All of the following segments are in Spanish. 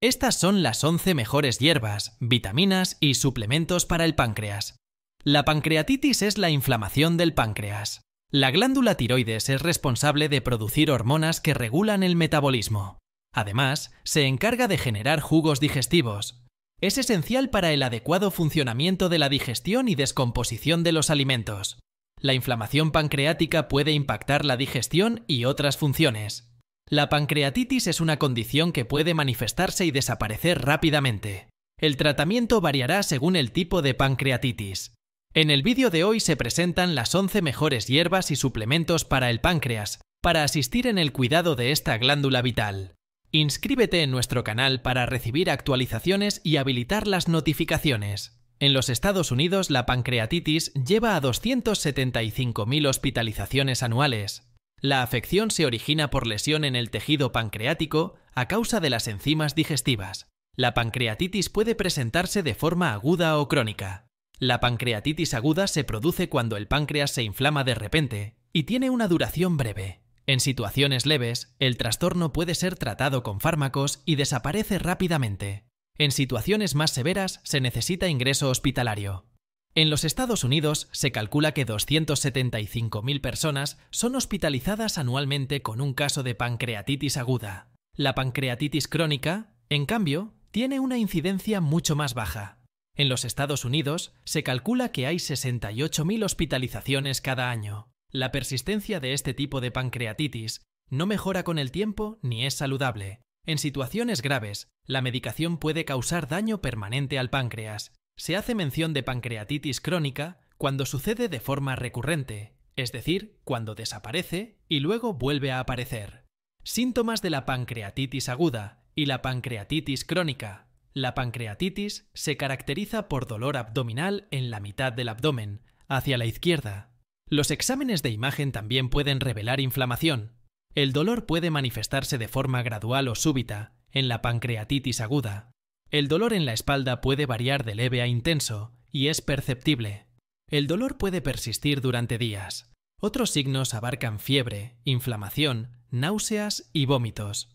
Estas son las 11 mejores hierbas, vitaminas y suplementos para el páncreas. La pancreatitis es la inflamación del páncreas. La glándula tiroides es responsable de producir hormonas que regulan el metabolismo. Además, se encarga de generar jugos digestivos. Es esencial para el adecuado funcionamiento de la digestión y descomposición de los alimentos. La inflamación pancreática puede impactar la digestión y otras funciones. La pancreatitis es una condición que puede manifestarse y desaparecer rápidamente. El tratamiento variará según el tipo de pancreatitis. En el vídeo de hoy se presentan las 11 mejores hierbas y suplementos para el páncreas, para asistir en el cuidado de esta glándula vital. Inscríbete en nuestro canal para recibir actualizaciones y habilitar las notificaciones. En los Estados Unidos la pancreatitis lleva a 275.000 hospitalizaciones anuales, la afección se origina por lesión en el tejido pancreático a causa de las enzimas digestivas. La pancreatitis puede presentarse de forma aguda o crónica. La pancreatitis aguda se produce cuando el páncreas se inflama de repente y tiene una duración breve. En situaciones leves, el trastorno puede ser tratado con fármacos y desaparece rápidamente. En situaciones más severas se necesita ingreso hospitalario. En los Estados Unidos se calcula que 275.000 personas son hospitalizadas anualmente con un caso de pancreatitis aguda. La pancreatitis crónica, en cambio, tiene una incidencia mucho más baja. En los Estados Unidos se calcula que hay 68.000 hospitalizaciones cada año. La persistencia de este tipo de pancreatitis no mejora con el tiempo ni es saludable. En situaciones graves, la medicación puede causar daño permanente al páncreas se hace mención de pancreatitis crónica cuando sucede de forma recurrente, es decir, cuando desaparece y luego vuelve a aparecer. Síntomas de la pancreatitis aguda y la pancreatitis crónica. La pancreatitis se caracteriza por dolor abdominal en la mitad del abdomen, hacia la izquierda. Los exámenes de imagen también pueden revelar inflamación. El dolor puede manifestarse de forma gradual o súbita en la pancreatitis aguda. El dolor en la espalda puede variar de leve a intenso y es perceptible. El dolor puede persistir durante días. Otros signos abarcan fiebre, inflamación, náuseas y vómitos.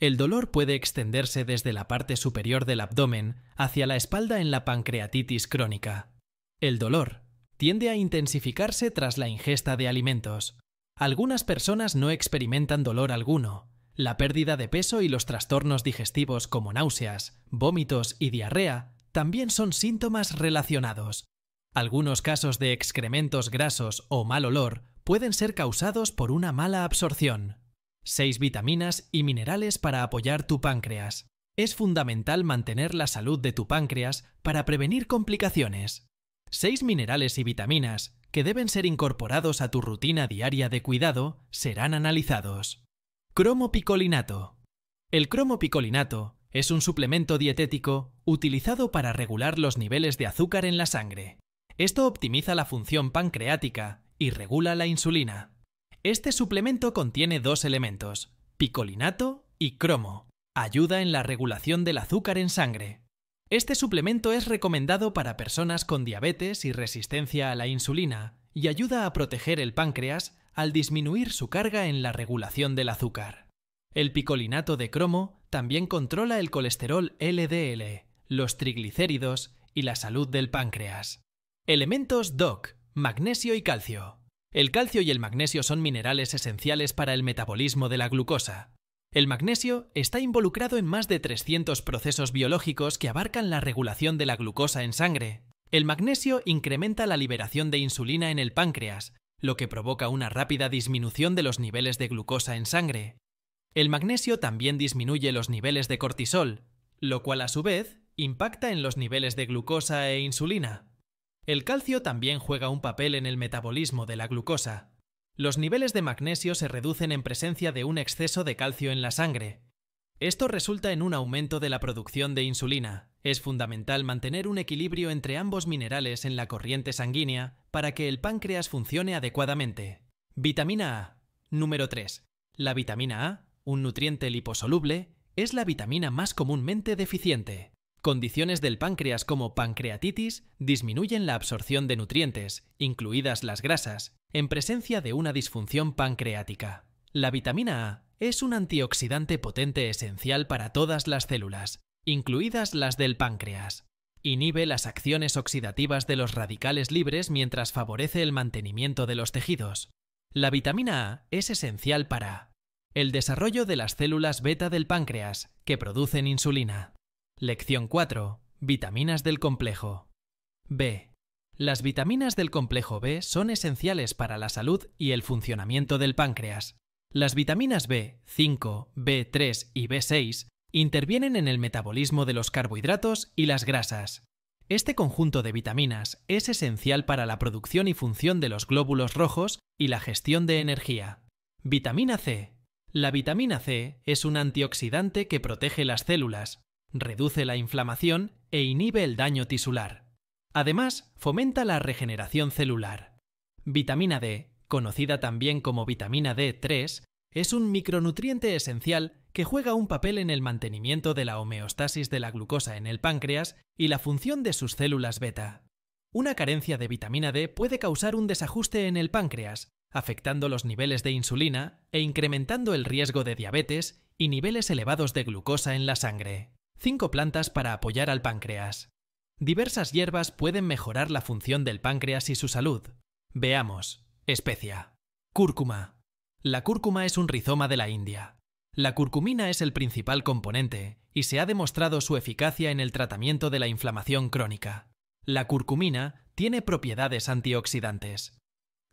El dolor puede extenderse desde la parte superior del abdomen hacia la espalda en la pancreatitis crónica. El dolor tiende a intensificarse tras la ingesta de alimentos. Algunas personas no experimentan dolor alguno, la pérdida de peso y los trastornos digestivos como náuseas, vómitos y diarrea también son síntomas relacionados. Algunos casos de excrementos grasos o mal olor pueden ser causados por una mala absorción. 6 vitaminas y minerales para apoyar tu páncreas. Es fundamental mantener la salud de tu páncreas para prevenir complicaciones. 6 minerales y vitaminas que deben ser incorporados a tu rutina diaria de cuidado serán analizados. Cromopicolinato. El picolinato es un suplemento dietético utilizado para regular los niveles de azúcar en la sangre. Esto optimiza la función pancreática y regula la insulina. Este suplemento contiene dos elementos, picolinato y cromo. Ayuda en la regulación del azúcar en sangre. Este suplemento es recomendado para personas con diabetes y resistencia a la insulina y ayuda a proteger el páncreas al disminuir su carga en la regulación del azúcar. El picolinato de cromo también controla el colesterol LDL, los triglicéridos y la salud del páncreas. Elementos DOC, magnesio y calcio. El calcio y el magnesio son minerales esenciales para el metabolismo de la glucosa. El magnesio está involucrado en más de 300 procesos biológicos que abarcan la regulación de la glucosa en sangre. El magnesio incrementa la liberación de insulina en el páncreas, lo que provoca una rápida disminución de los niveles de glucosa en sangre. El magnesio también disminuye los niveles de cortisol, lo cual a su vez impacta en los niveles de glucosa e insulina. El calcio también juega un papel en el metabolismo de la glucosa. Los niveles de magnesio se reducen en presencia de un exceso de calcio en la sangre, esto resulta en un aumento de la producción de insulina. Es fundamental mantener un equilibrio entre ambos minerales en la corriente sanguínea para que el páncreas funcione adecuadamente. Vitamina A. Número 3. La vitamina A, un nutriente liposoluble, es la vitamina más comúnmente deficiente. Condiciones del páncreas como pancreatitis disminuyen la absorción de nutrientes, incluidas las grasas, en presencia de una disfunción pancreática. La vitamina A es un antioxidante potente esencial para todas las células, incluidas las del páncreas. Inhibe las acciones oxidativas de los radicales libres mientras favorece el mantenimiento de los tejidos. La vitamina A es esencial para el desarrollo de las células beta del páncreas, que producen insulina. Lección 4. Vitaminas del complejo. B. Las vitaminas del complejo B son esenciales para la salud y el funcionamiento del páncreas. Las vitaminas B, 5, B3 y B6 intervienen en el metabolismo de los carbohidratos y las grasas. Este conjunto de vitaminas es esencial para la producción y función de los glóbulos rojos y la gestión de energía. Vitamina C. La vitamina C es un antioxidante que protege las células, reduce la inflamación e inhibe el daño tisular. Además, fomenta la regeneración celular. Vitamina D conocida también como vitamina D3, es un micronutriente esencial que juega un papel en el mantenimiento de la homeostasis de la glucosa en el páncreas y la función de sus células beta. Una carencia de vitamina D puede causar un desajuste en el páncreas, afectando los niveles de insulina e incrementando el riesgo de diabetes y niveles elevados de glucosa en la sangre. 5 plantas para apoyar al páncreas. Diversas hierbas pueden mejorar la función del páncreas y su salud. Veamos. Especia. Cúrcuma. La cúrcuma es un rizoma de la India. La curcumina es el principal componente y se ha demostrado su eficacia en el tratamiento de la inflamación crónica. La curcumina tiene propiedades antioxidantes.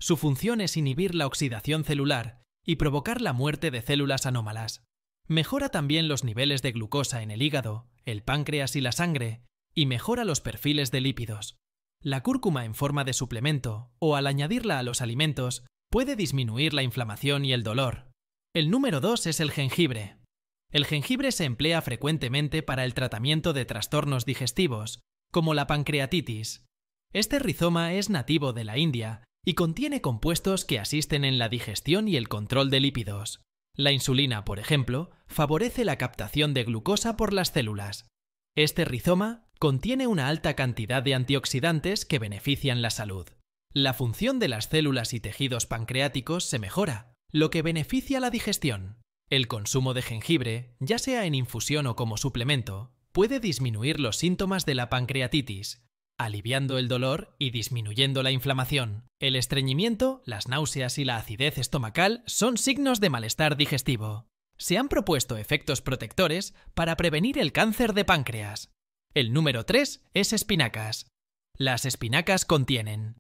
Su función es inhibir la oxidación celular y provocar la muerte de células anómalas. Mejora también los niveles de glucosa en el hígado, el páncreas y la sangre, y mejora los perfiles de lípidos. La cúrcuma en forma de suplemento o al añadirla a los alimentos puede disminuir la inflamación y el dolor. El número 2 es el jengibre. El jengibre se emplea frecuentemente para el tratamiento de trastornos digestivos, como la pancreatitis. Este rizoma es nativo de la India y contiene compuestos que asisten en la digestión y el control de lípidos. La insulina, por ejemplo, favorece la captación de glucosa por las células. Este rizoma Contiene una alta cantidad de antioxidantes que benefician la salud. La función de las células y tejidos pancreáticos se mejora, lo que beneficia la digestión. El consumo de jengibre, ya sea en infusión o como suplemento, puede disminuir los síntomas de la pancreatitis, aliviando el dolor y disminuyendo la inflamación. El estreñimiento, las náuseas y la acidez estomacal son signos de malestar digestivo. Se han propuesto efectos protectores para prevenir el cáncer de páncreas. El número 3 es espinacas. Las espinacas contienen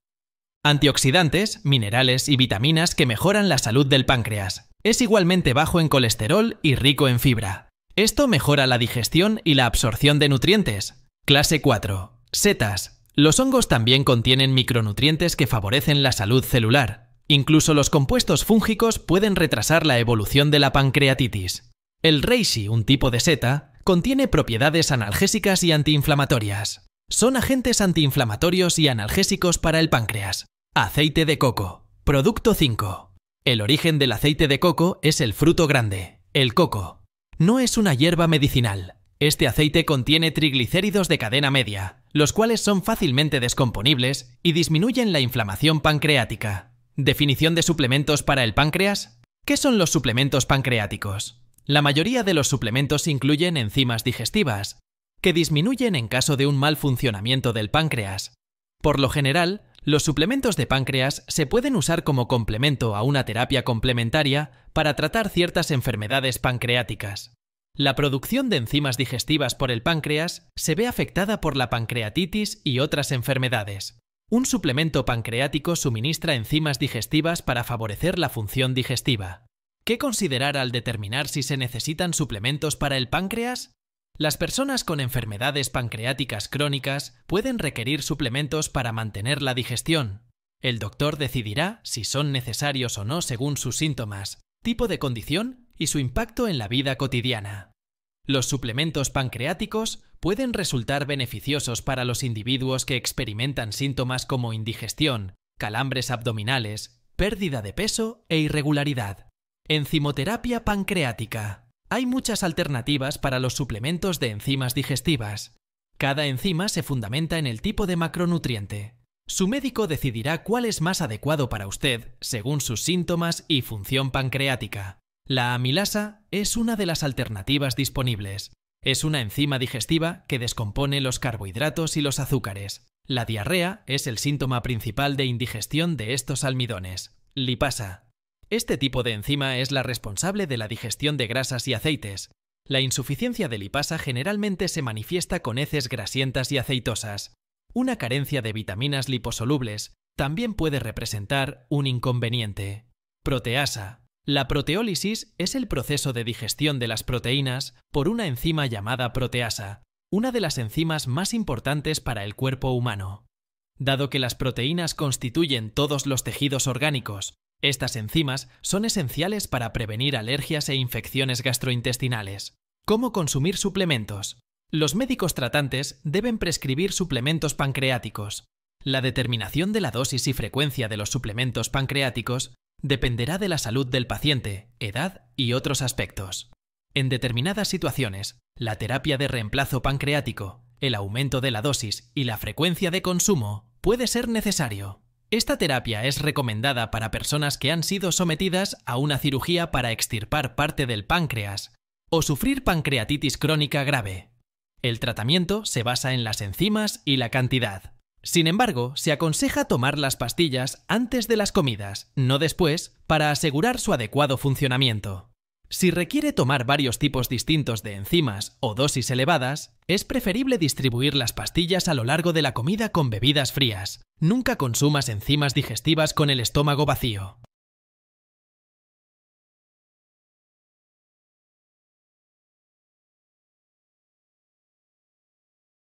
antioxidantes, minerales y vitaminas que mejoran la salud del páncreas. Es igualmente bajo en colesterol y rico en fibra. Esto mejora la digestión y la absorción de nutrientes. Clase 4. Setas. Los hongos también contienen micronutrientes que favorecen la salud celular. Incluso los compuestos fúngicos pueden retrasar la evolución de la pancreatitis. El reishi, un tipo de seta, Contiene propiedades analgésicas y antiinflamatorias. Son agentes antiinflamatorios y analgésicos para el páncreas. Aceite de coco. Producto 5. El origen del aceite de coco es el fruto grande, el coco. No es una hierba medicinal. Este aceite contiene triglicéridos de cadena media, los cuales son fácilmente descomponibles y disminuyen la inflamación pancreática. Definición de suplementos para el páncreas. ¿Qué son los suplementos pancreáticos? La mayoría de los suplementos incluyen enzimas digestivas, que disminuyen en caso de un mal funcionamiento del páncreas. Por lo general, los suplementos de páncreas se pueden usar como complemento a una terapia complementaria para tratar ciertas enfermedades pancreáticas. La producción de enzimas digestivas por el páncreas se ve afectada por la pancreatitis y otras enfermedades. Un suplemento pancreático suministra enzimas digestivas para favorecer la función digestiva. ¿Qué considerar al determinar si se necesitan suplementos para el páncreas? Las personas con enfermedades pancreáticas crónicas pueden requerir suplementos para mantener la digestión. El doctor decidirá si son necesarios o no según sus síntomas, tipo de condición y su impacto en la vida cotidiana. Los suplementos pancreáticos pueden resultar beneficiosos para los individuos que experimentan síntomas como indigestión, calambres abdominales, pérdida de peso e irregularidad. Enzimoterapia pancreática. Hay muchas alternativas para los suplementos de enzimas digestivas. Cada enzima se fundamenta en el tipo de macronutriente. Su médico decidirá cuál es más adecuado para usted según sus síntomas y función pancreática. La amilasa es una de las alternativas disponibles. Es una enzima digestiva que descompone los carbohidratos y los azúcares. La diarrea es el síntoma principal de indigestión de estos almidones. Lipasa este tipo de enzima es la responsable de la digestión de grasas y aceites. La insuficiencia de lipasa generalmente se manifiesta con heces grasientas y aceitosas. Una carencia de vitaminas liposolubles también puede representar un inconveniente. Proteasa. La proteólisis es el proceso de digestión de las proteínas por una enzima llamada proteasa, una de las enzimas más importantes para el cuerpo humano. Dado que las proteínas constituyen todos los tejidos orgánicos, estas enzimas son esenciales para prevenir alergias e infecciones gastrointestinales. ¿Cómo consumir suplementos? Los médicos tratantes deben prescribir suplementos pancreáticos. La determinación de la dosis y frecuencia de los suplementos pancreáticos dependerá de la salud del paciente, edad y otros aspectos. En determinadas situaciones, la terapia de reemplazo pancreático, el aumento de la dosis y la frecuencia de consumo puede ser necesario. Esta terapia es recomendada para personas que han sido sometidas a una cirugía para extirpar parte del páncreas o sufrir pancreatitis crónica grave. El tratamiento se basa en las enzimas y la cantidad. Sin embargo, se aconseja tomar las pastillas antes de las comidas, no después, para asegurar su adecuado funcionamiento. Si requiere tomar varios tipos distintos de enzimas o dosis elevadas, es preferible distribuir las pastillas a lo largo de la comida con bebidas frías. Nunca consumas enzimas digestivas con el estómago vacío.